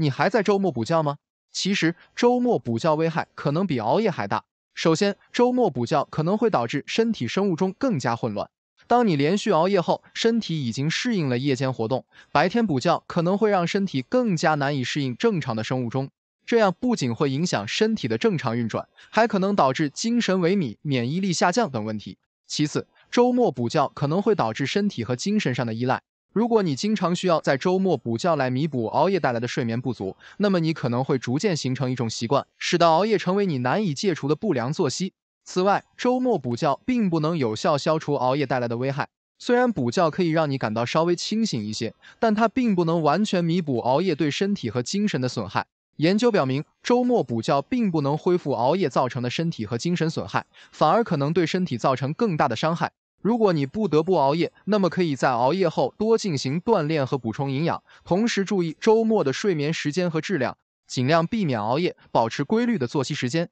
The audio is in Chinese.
你还在周末补觉吗？其实周末补觉危害可能比熬夜还大。首先，周末补觉可能会导致身体生物钟更加混乱。当你连续熬夜后，身体已经适应了夜间活动，白天补觉可能会让身体更加难以适应正常的生物钟。这样不仅会影响身体的正常运转，还可能导致精神萎靡、免疫力下降等问题。其次，周末补觉可能会导致身体和精神上的依赖。如果你经常需要在周末补觉来弥补熬夜带来的睡眠不足，那么你可能会逐渐形成一种习惯，使得熬夜成为你难以戒除的不良作息。此外，周末补觉并不能有效消除熬夜带来的危害。虽然补觉可以让你感到稍微清醒一些，但它并不能完全弥补熬夜对身体和精神的损害。研究表明，周末补觉并不能恢复熬夜造成的身体和精神损害，反而可能对身体造成更大的伤害。如果你不得不熬夜，那么可以在熬夜后多进行锻炼和补充营养，同时注意周末的睡眠时间和质量，尽量避免熬夜，保持规律的作息时间。